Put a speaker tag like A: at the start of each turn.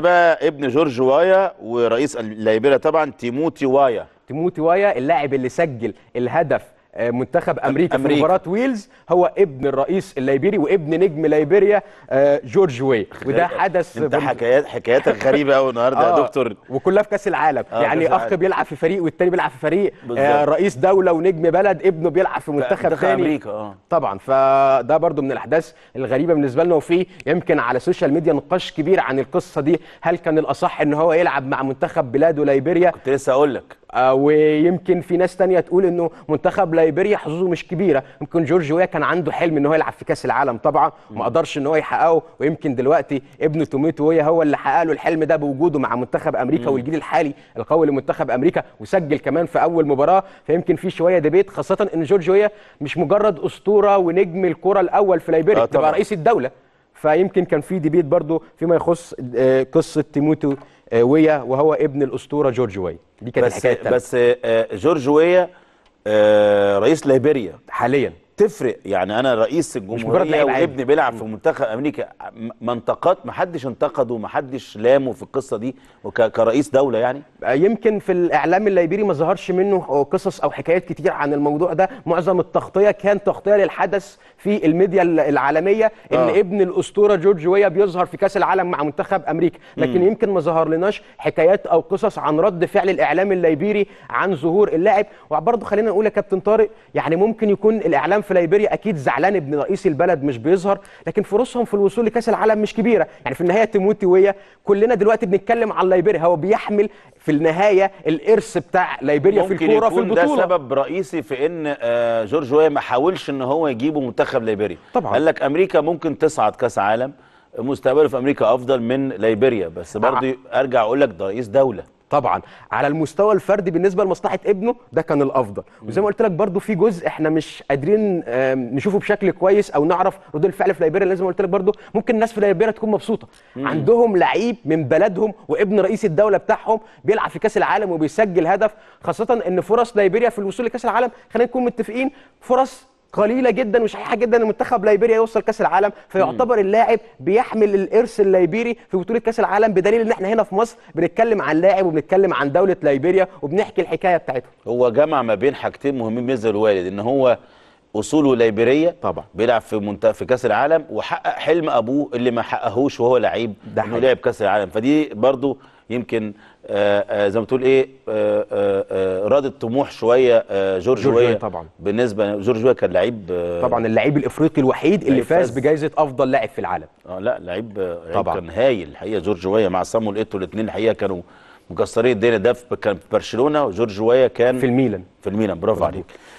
A: بقى ابن جورج وايا ورئيس ليبيريا طبعا تيموتي وايا تيموتي
B: وايا اللاعب اللي سجل الهدف آه، منتخب امريكا, في مباراه ويلز هو ابن الرئيس الليبيري وابن نجم ليبيريا آه، جورج وي وده حدث انت بم... حكايات حكاياتك غريبه قوي النهارده يا آه، دكتور وكلها في كاس العالم آه يعني اخ بيلعب في فريق والتاني بيلعب في فريق آه رئيس دوله ونجم بلد ابنه بيلعب في منتخب ثاني امريكا اه طبعا فده برده من الاحداث الغريبه بالنسبه لنا وفي يمكن على السوشيال ميديا نقاش كبير عن القصه دي هل كان الاصح ان هو يلعب مع منتخب بلاده ليبيريا كنت لسه اقول لك آه، ويمكن في ناس تانية تقول انه منتخب ليبيريا حظوظه مش كبيره يمكن جورج ويا كان عنده حلم ان هو يلعب في كاس العالم طبعا وما قدرش ان هو يحققه ويمكن دلوقتي ابنه توميتو ويا هو اللي حقق له الحلم ده بوجوده مع منتخب امريكا والجيل الحالي القوي لمنتخب امريكا وسجل كمان في اول مباراه فيمكن في شويه ديبيت خاصه ان جورج ويا مش مجرد اسطوره ونجم الكره الاول في ليبيريا آه، تبقى رئيس الدوله فيمكن كان في ديبيت برضه فيما يخص آه، قصه تيموتو آه، ويا وهو ابن الاسطوره جورج ويا دي كانت الحكايه بس
A: آه، جورج ويا آه، رئيس ليبيريا حاليا تفرق يعني انا رئيس الجمهوريه وابني بيلعب في منتخب امريكا ما انتقد ما حدش انتقده ما حدش
B: لامه في القصه دي كرئيس دوله يعني يمكن في الاعلام الليبيري ما ظهرش منه قصص او حكايات كتير عن الموضوع ده معظم التغطيه كان تغطيه للحدث في الميديا العالميه ان آه. ابن الاسطوره جورج ويا بيظهر في كاس العالم مع منتخب امريكا لكن م. يمكن ما ظهر لناش حكايات او قصص عن رد فعل الاعلام الليبيري عن ظهور اللاعب وبرضه خلينا نقول يا كابتن طارق يعني ممكن يكون الاعلام العالم في ليبيريا اكيد زعلان ابن رئيس البلد مش بيظهر لكن فرصهم في الوصول لكاس العالم مش كبيره يعني في النهايه تيموتي ويا كلنا دلوقتي بنتكلم عن ليبيريا هو بيحمل في النهايه الارث بتاع ليبيريا في الكوره في البطوله ده
A: سبب رئيسي في ان آه، جورج ويا ما حاولش ان هو يجيبه منتخب ليبيريا طبعا قال لك امريكا ممكن تصعد كاس عالم مستقبله في امريكا افضل من ليبيريا
B: بس آه. برضه ارجع اقول لك ده رئيس دوله طبعا على المستوى الفردي بالنسبه لمصلحه ابنه ده كان الافضل وزي ما قلت لك برضو في جزء احنا مش قادرين نشوفه بشكل كويس او نعرف ردود الفعل في ليبيريا لازم قلت لك برضو ممكن الناس في ليبيريا تكون مبسوطه مم. عندهم لعيب من بلدهم وابن رئيس الدوله بتاعهم بيلعب في كاس العالم وبيسجل هدف خاصه ان فرص ليبيريا في الوصول لكاس العالم خلينا نكون متفقين فرص قليله جدا وشحيحه جدا ان منتخب ليبيريا يوصل كاس العالم فيعتبر اللاعب بيحمل الارث الليبيري في بطوله كاس العالم بدليل ان احنا هنا في مصر بنتكلم عن لاعب وبنتكلم عن دوله ليبيريا وبنحكي الحكايه بتاعته
A: هو جمع ما بين حاجتين مهمين بالنسبه للوالد ان هو اصوله ليبيريه طبعا بيلعب في منت... في كاس العالم وحقق حلم ابوه اللي ما حققهوش وهو لعيب انه لعب كاس العالم فدي برضو يمكن آه، آه، زي ما تقول ايه آه، رد الطموح شويه جورج ويا طبعا بالنسبه جورج ويا كان لعيب طبعا اللعيب
B: الافريقي الوحيد اللي فاز بجائزه افضل لاعب في العالم اه لا لعيب
A: طبعا كان هايل الحقيقه جورج ويا مع سامويل ايتو الاثنين الحقيقه كانوا مكسرين الدنيا ده كان في برشلونه وجورج ويا كان في الميلان في الميلان برافو عليك